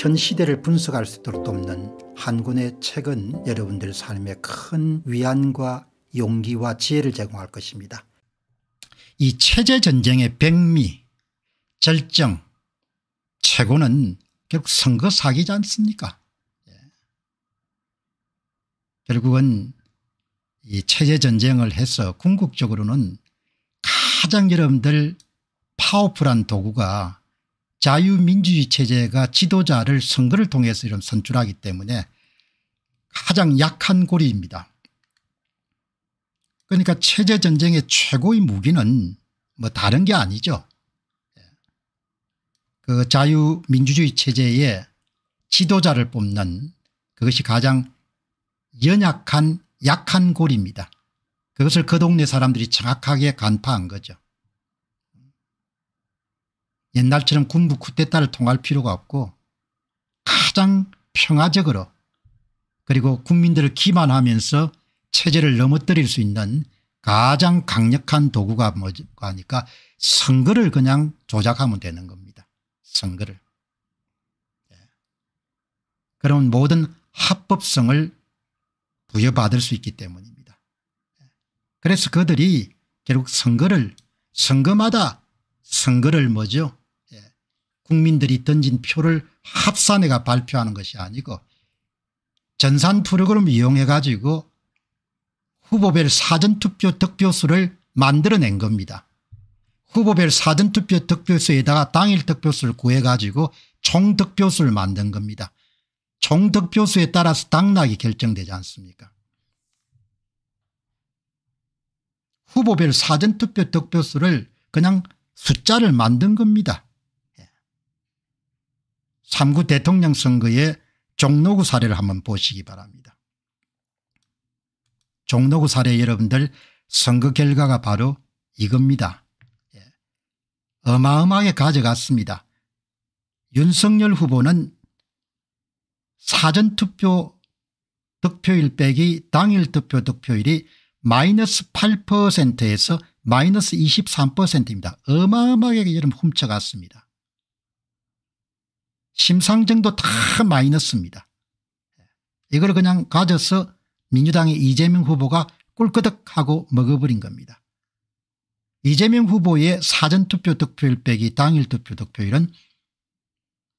현 시대를 분석할 수 있도록 돕는 한군의 책은 여러분들 삶에 큰 위안과 용기와 지혜를 제공할 것입니다. 이 체제전쟁의 백미, 절정, 최고는 결국 선거 사기지 않습니까 예. 결국은 이 체제전쟁을 해서 궁극적으로는 가장 여러분들 파워풀한 도구가 자유민주주의 체제가 지도자를 선거를 통해서 이런 선출하기 때문에 가장 약한 고리입니다. 그러니까 체제전쟁의 최고의 무기는 뭐 다른 게 아니죠. 그 자유민주주의 체제의 지도자를 뽑는 그것이 가장 연약한 약한 고리입니다. 그것을 그 동네 사람들이 정확하게 간파한 거죠. 옛날처럼 군부 쿠데타를 통할 필요가 없고 가장 평화적으로 그리고 국민들을 기만하면서 체제를 넘어뜨릴 수 있는 가장 강력한 도구가 뭐니까 하 선거를 그냥 조작하면 되는 겁니다. 선거를. 예. 그러면 모든 합법성을 부여받을 수 있기 때문입니다. 예. 그래서 그들이 결국 선거를 선거마다 선거를 뭐죠 국민들이 던진 표를 합산해가 발표하는 것이 아니고 전산 프로그램을 이용해 가지고 후보별 사전투표 득표수를 만들어낸 겁니다. 후보별 사전투표 득표수에다가 당일 득표수를 구해가지고 총 득표수를 만든 겁니다. 총 득표수에 따라서 당락이 결정되지 않습니까 후보별 사전투표 득표수를 그냥 숫자를 만든 겁니다. 3구 대통령 선거의 종로구 사례를 한번 보시기 바랍니다. 종로구 사례 여러분들 선거 결과가 바로 이겁니다. 예. 어마어마하게 가져갔습니다. 윤석열 후보는 사전투표 득표일 빼기 당일 투표 득표율이 마이너스 8%에서 마이너스 23%입니다. 어마어마하게 여러분 훔쳐갔습니다. 심상정도 다 마이너스입니다. 이걸 그냥 가져서 민주당의 이재명 후보가 꿀꺽덕하고 먹어버린 겁니다. 이재명 후보의 사전투표 득표율 빼기 당일 투표 득표율은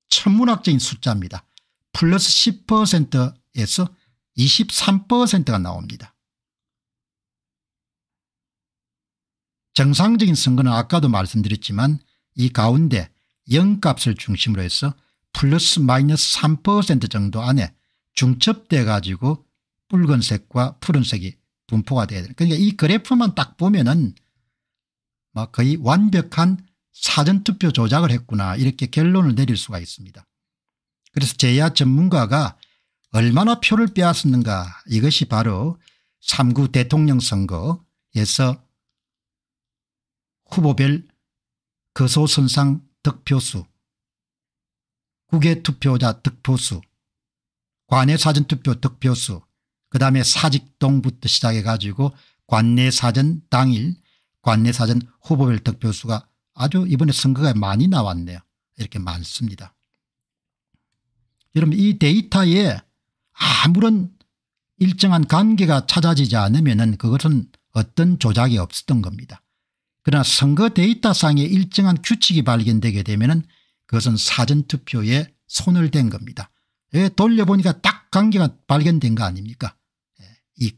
천문학적인 숫자입니다. 플러스 10%에서 23%가 나옵니다. 정상적인 선거는 아까도 말씀드렸지만 이 가운데 0값을 중심으로 해서 플러스 마이너스 3% 정도 안에 중첩돼 가지고 붉은색과 푸른색이 분포가 돼야 돼요. 그러니까 이 그래프만 딱 보면은 막 뭐 거의 완벽한 사전투표 조작을 했구나 이렇게 결론을 내릴 수가 있습니다. 그래서 제야 전문가가 얼마나 표를 빼앗았는가 이것이 바로 3구 대통령 선거에서 후보별 거소선상 득표수 국외 투표자 득표수 관내 사전투표 득표수 그 다음에 사직동부터 시작해 가지고 관내 사전 당일 관내 사전 후보별 득표수가 아주 이번에 선거가 많이 나왔네요. 이렇게 많습니다. 여러분 이 데이터에 아무런 일정한 관계가 찾아지지 않으면 그것은 어떤 조작이 없었던 겁니다. 그러나 선거 데이터상의 일정한 규칙이 발견되게 되면 그것은 사전투표에 손을 댄 겁니다. 예, 돌려보니까 딱 관계가 발견된 거 아닙니까 예, 이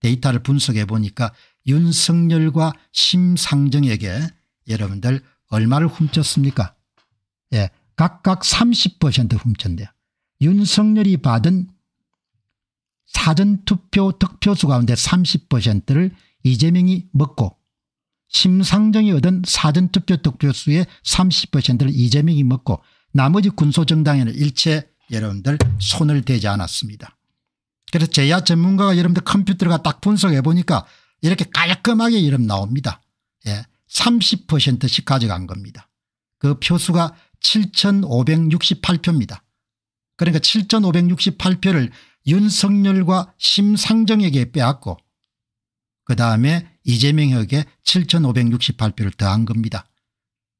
데이터를 분석해 보니까 윤석열과 심상정에게 여러분들 얼마를 훔쳤습니까 예, 각각 30% 훔쳤네요. 윤석열이 받은 사전투표 득표수 가운데 30%를 이재명이 먹고 심상정이 얻은 사전투표 득표수의 30%를 이재명이 먹고 나머지 군소정당에는 일체 여러분들 손을 대지 않았습니다. 그래서 제야 전문가가 여러분들 컴퓨터가 딱 분석해 보니까 이렇게 깔끔하게 이름 나옵니다. 예, 30%씩 가져간 겁니다. 그 표수가 7568표입니다. 그러니까 7568표를 윤석열과 심상정에게 빼앗고 그 다음에 이재명에게 7568표를 더한 겁니다.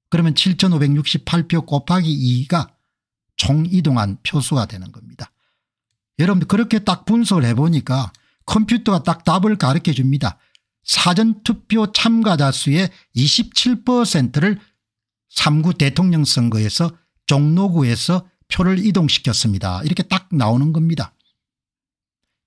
그러면 7568표 곱하기 2가 총 이동한 표수가 되는 겁니다. 여러분 그렇게 딱 분석을 해보니까 컴퓨터가 딱 답을 가르쳐 줍니다. 사전투표 참가자 수의 27%를 3구 대통령 선거에서 종로구에서 표를 이동시켰습니다. 이렇게 딱 나오는 겁니다.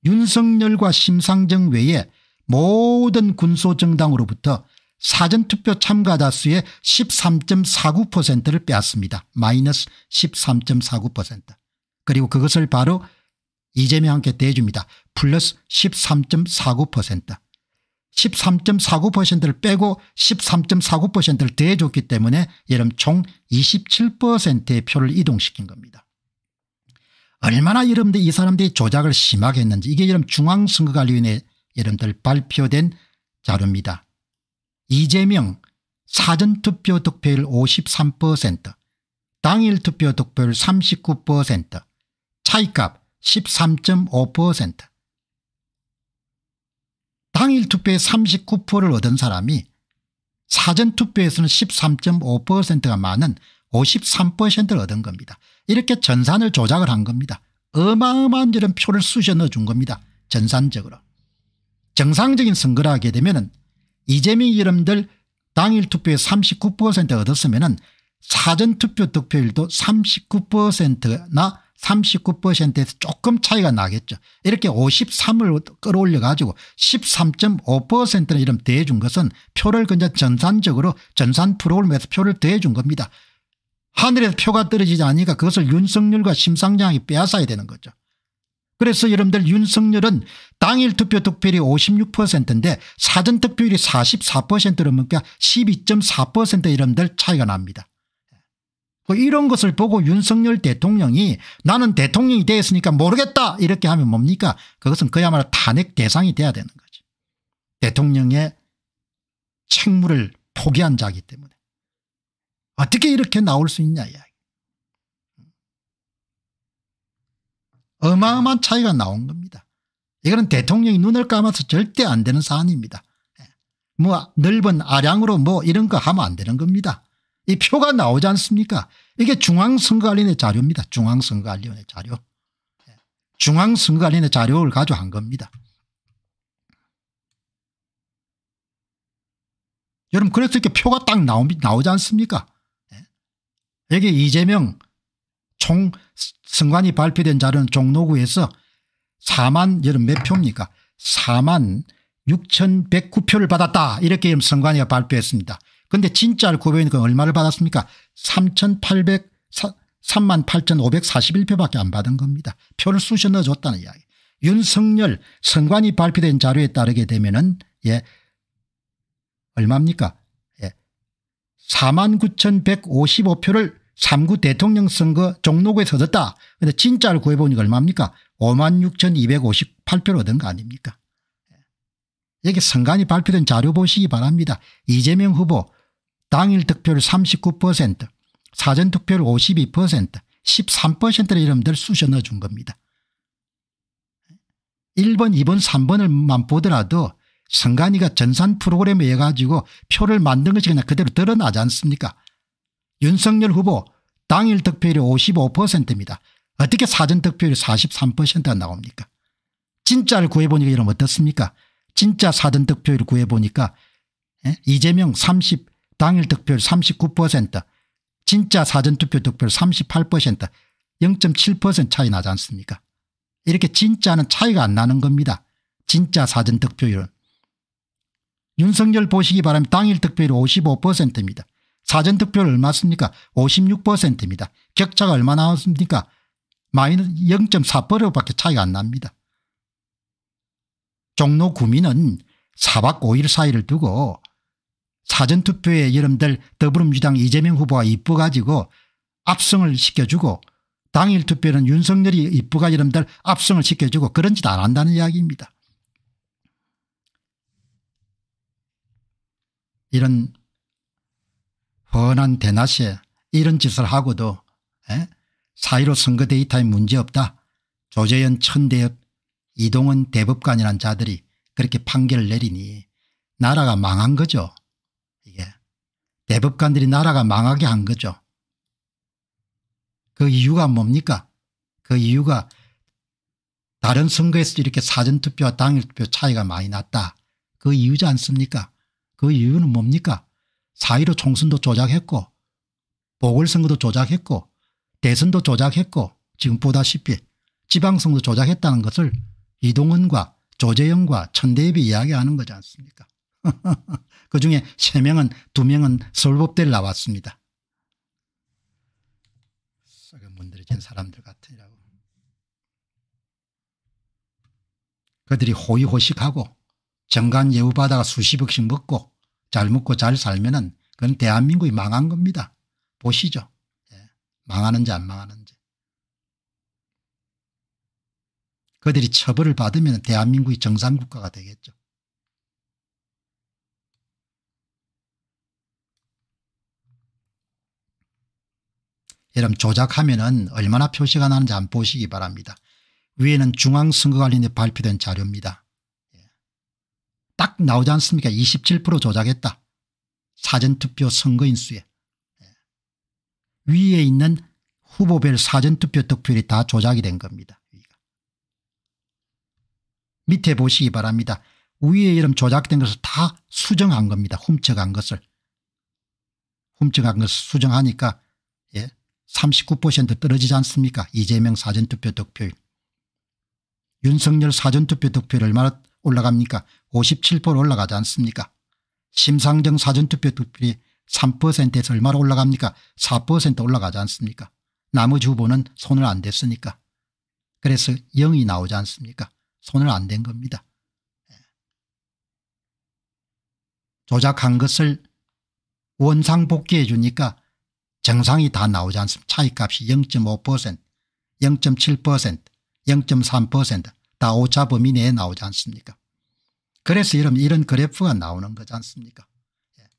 윤석열과 심상정 외에 모든 군소정당으로부터 사전투표 참가다수의 13.49%를 빼앗습니다. 마이너스 13.49% 그리고 그것을 바로 이재명한테 대줍니다. 플러스 13.49% 13.49%를 빼고 13.49%를 대줬기 때문에 여름 총 27%의 표를 이동시킨 겁니다. 얼마나 여러분들 이 사람들이 조작을 심하게 했는지 이게 여러분 중앙선거관리위원회 여러분들 발표된 자료입니다. 이재명 사전투표 득표율 53% 당일 투표 득표율 39% 차이값 13.5% 당일 투표에 39%를 얻은 사람이 사전투표에서는 13.5%가 많은 53%를 얻은 겁니다. 이렇게 전산을 조작을 한 겁니다. 어마어마한 이런 표를 쑤셔 넣어준 겁니다. 전산적으로. 정상적인 선거를 하게 되면 이재명 이름들 당일 투표의39% 얻었으면 사전투표 득표율도 39%나 39%에서 조금 차이가 나겠죠. 이렇게 53을 끌어올려 가지고 13.5%는 이름 대해준 것은 표를 그냥 전산적으로 전산 프로그램에서 표를 대해준 겁니다. 하늘에서 표가 떨어지지 않으니까 그것을 윤석열과 심상장이 빼앗아야 되는 거죠. 그래서 여러분들 윤석열은 당일 투표 득표율이 56%인데 사전 득표율이 44%로 그러12.4% 여러분들 차이가 납니다. 뭐 이런 것을 보고 윤석열 대통령이 나는 대통령이 되었으니까 모르겠다 이렇게 하면 뭡니까 그것은 그야말로 탄핵 대상이 돼야 되는 거죠. 대통령의 책무를 포기한 자기 때문에 어떻게 이렇게 나올 수 있냐 이야기. 어마어마한 차이가 나온 겁니다. 이거는 대통령이 눈을 감아서 절대 안 되는 사안입니다. 예. 뭐 넓은 아량으로 뭐 이런 거 하면 안 되는 겁니다. 이 표가 나오지 않습니까 이게 중앙선거관리원의 자료입니다. 중앙선거관리원의 자료. 예. 중앙선거관리원의 자료를 가져간 겁니다. 여러분 그래서 이렇게 표가 딱 나오, 지 않습니까 예. 여기 이재명 총 선관위 발표된 자료는 종로구에서 4만 여름 몇 표입니까 4만 6,109표를 받았다 이렇게 선관위가 발표했습니다. 그런데 진짜를 고백하니까 얼마를 받았습니까 3,800 3만 8,541표밖에 안 받은 겁니다. 표를 쑤셔 넣어줬다는 이야기. 윤석열 선관위 발표된 자료에 따르게 되면 은 예, 얼마입니까 예, 4만 9,155표를 3구 대통령 선거 종로구에서 졌었다 근데 진짜를 구해보니까 얼마입니까? 56,258표를 얻은 거 아닙니까? 여기 예. 선관위 발표된 자료 보시기 바랍니다. 이재명 후보 당일 득표를 39% 사전 투표를 52% 13%를 이름들 쑤셔 넣어준 겁니다. 1번 2번 3번을만 보더라도 선관위가 전산 프로그램에 의해 가지고 표를 만든 것이 그냥 그대로 드러나지 않습니까 윤석열 후보 당일 득표율이 55%입니다. 어떻게 사전 득표율이 43%가 나옵니까? 진짜를 구해보니까 이러면 어떻습니까? 진짜 사전 득표율 구해보니까 예? 이재명 30 당일 득표율 39% 진짜 사전투표 득표율 38% 0.7% 차이 나지 않습니까 이렇게 진짜는 차이가 안 나는 겁니다. 진짜 사전 득표율은. 윤석열 보시기 바랍니다. 당일 득표율 55%입니다. 사전투표를 얼마 씁니까 56%입니다. 격차가 얼마 나왔습니까 마이너스 0.4%밖에 차이가 안 납니다. 종로 구민은 4박 5일 사이를 두고 사전투표에 여러분들 더불어민주당 이재명 후보가 이뻐가지고 압승을 시켜주고 당일 투표는 윤석열이 이쁘가 여러분들 압승을 시켜주고 그런 짓 안 한다는 이야기입니다. 이런 번한 대낮에 이런 짓을 하고도 사이로 선거 데이터에 문제없다. 조재현 천대엽 이동은 대법관이란 자들이 그렇게 판결을 내리니 나라가 망한 거죠. 이게 대법관들이 나라가 망하게 한 거죠. 그 이유가 뭡니까? 그 이유가 다른 선거에서도 이렇게 사전투표와 당일투표 차이가 많이 났다. 그 이유지 않습니까? 그 이유는 뭡니까? 4.15 총선도 조작했고 보궐선거도 조작했고 대선도 조작했고 지금 보다시피 지방선거도 조작했다는 것을 이동은과 조재영과 천대엽이 이야기하는 거지 않습니까 그중에 3명은 2명은 서울법대를 나왔습니다. 문드러진 사람들 같으라고 그들이 호의호식하고 정관 예우받아가 수십억씩 먹고 잘 먹고 잘 살면은 그건 대한민국이 망한 겁니다. 보시죠. 예. 망하는지 안 망하는지. 그들이 처벌을 받으면 대한민국이 정상국가가 되겠죠. 여러분 조작하면 얼마나 표시가 나는지 안 보시기 바랍니다. 위에는 중앙선거관리에 발표된 자료입니다. 딱 나오지 않습니까 27% 조작했다. 사전투표 선거인 수에. 예. 위에 있는 후보별 사전투표 득표율이 다 조작이 된 겁니다. 밑에 보시기 바랍니다. 위에 이름 조작된 것을 다 수정한 겁니다. 훔쳐간 것을. 훔쳐간 것을 수정하니까 예, 39% 떨어지지 않습니까? 이재명 사전투표 득표율. 윤석열 사전투표 득표율 얼마나 올라갑니까 57% 올라가지 않습니까 심상정 사전투표 투표율이 3%에서 얼마로 올라갑니까 4% 올라가지 않습니까 나머지 후보는 손을 안 댔으니까 그래서 0이 나오지 않습니까 손을 안 댄 겁니다 예. 조작한 것을 원상 복귀해 주니까 정상이 다 나오지 않습니까 차이값이 0.5% 0.7% 0.3% 다오차 범위 내에 나오지 않습니까 그래서 여러분 이런 그래프가 나오는 거지 않습니까 예.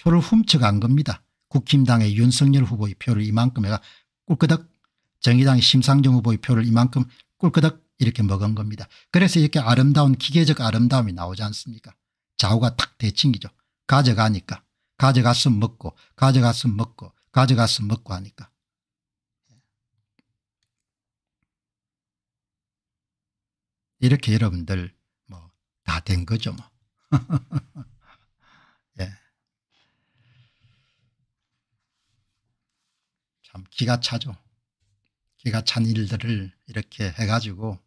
표를 훔쳐간 겁니다. 국힘당의 윤석열 후보의 표를 이만큼 해가 꿀끄덕 정의당의 심상정 후보의 표를 이만큼 꿀끄덕 이렇게 먹은 겁니다. 그래서 이렇게 아름다운 기계적 아름다움이 나오지 않습니까 좌우가 탁 대칭이죠. 가져가니까 가져갔으면 먹고 가져갔으면 먹고 가져갔으면 먹고 하니까 이렇게 여러분들 뭐 다 된 거죠 뭐. 예. 참 기가 차죠. 기가 찬 일들을 이렇게 해가지고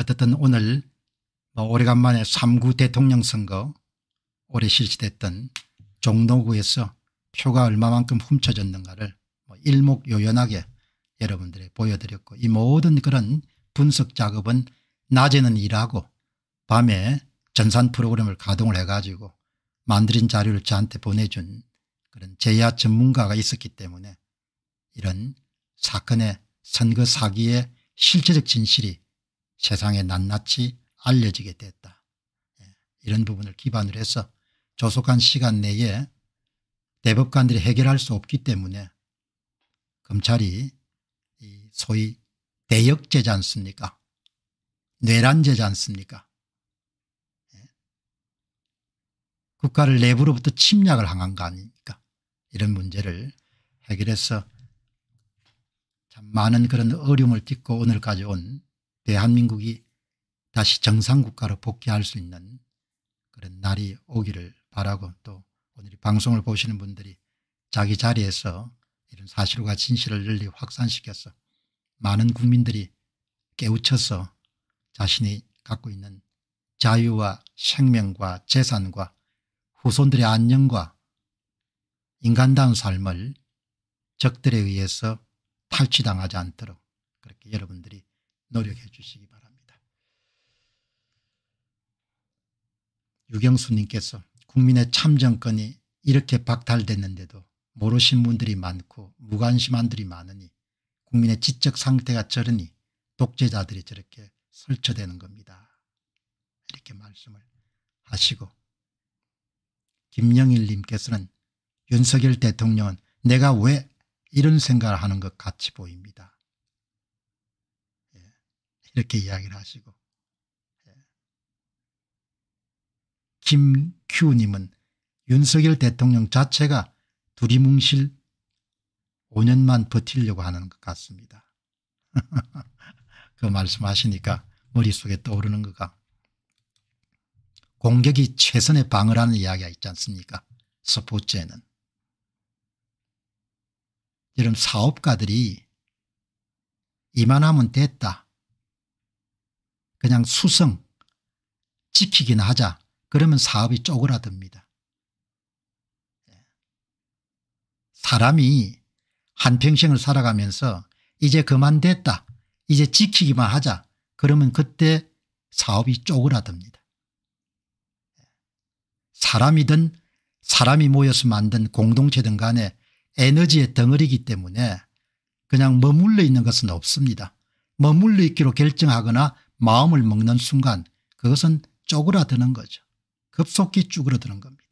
어쨌든 오늘 뭐 오래간만에 3구 대통령 선거 올해 실시됐던 종로구에서 표가 얼마만큼 훔쳐졌는가를 뭐 일목요연하게 여러분들의 보여드렸고 이 모든 그런 분석 작업은 낮에는 일하고 밤에 전산 프로그램을 가동을 해가지고 만들인 자료를 저한테 보내준 그런 제야 전문가가 있었기 때문에 이런 사건의 선거 사기의 실체적 진실이 세상에 낱낱이 알려지게 됐다. 예, 이런 부분을 기반으로 해서 조속한 시간 내에 대법관들이 해결할 수 없기 때문에 검찰이 소위 대역죄지 않습니까 뇌란죄지 않습니까 예. 국가를 내부로부터 침략을 한 거 아닙니까 이런 문제를 해결해서 참 많은 그런 어려움을 딛고 오늘까지 온 대한민국이 다시 정상국가로 복귀할 수 있는 그런 날이 오기를 바라고 또 오늘 이 방송을 보시는 분들이 자기 자리에서 이런 사실과 진실을 늘리 확산시켜서 많은 국민들이 깨우쳐서 자신이 갖고 있는 자유와 생명과 재산과 후손들의 안녕과 인간다운 삶을 적들에 의해서 탈취당하지 않도록 그렇게 여러분들이 노력해 주시기 바랍니다. 유경수님께서 국민의 참정권이 이렇게 박탈됐는데도 모르신 분들이 많고 무관심한들이 많으니 국민의 지적 상태가 저러니 독재자들이 저렇게 설쳐대는 겁니다. 이렇게 말씀을 하시고 김영일님께서는 윤석열 대통령은 내가 왜 이런 생각을 하는 것 같이 보입니다. 예, 이렇게 이야기를 하시고 예. 김규님은 윤석열 대통령 자체가 두리뭉실 5년만 버티려고 하는 것 같습니다. 그 말씀하시니까 머릿속에 떠오르는 거가 공격이 최선의 방어라는 이야기가 있지 않습니까 스포츠에는. 여러분 사업가들이 이만하면 됐다. 그냥 수성 지키긴 하자. 그러면 사업이 쪼그라듭니다. 예. 사람이 한평생을 살아가면서 이제 그만 됐다. 이제 지키기만 하자. 그러면 그때 사업이 쪼그라듭니다. 사람이든 사람이 모여서 만든 공동체든 간에 에너지의 덩어리이기 때문에 그냥 머물러 있는 것은 없습니다. 머물러 있기로 결정하거나 마음을 먹는 순간 그것은 쪼그라드는 거죠. 급속히 쭈그러드는 겁니다.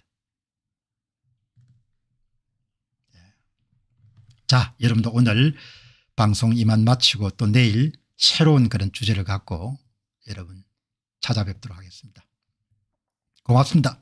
자 여러분도 오늘 방송 이만 마치고 또 내일 새로운 그런 주제를 갖고 여러분 찾아뵙도록 하겠습니다. 고맙습니다.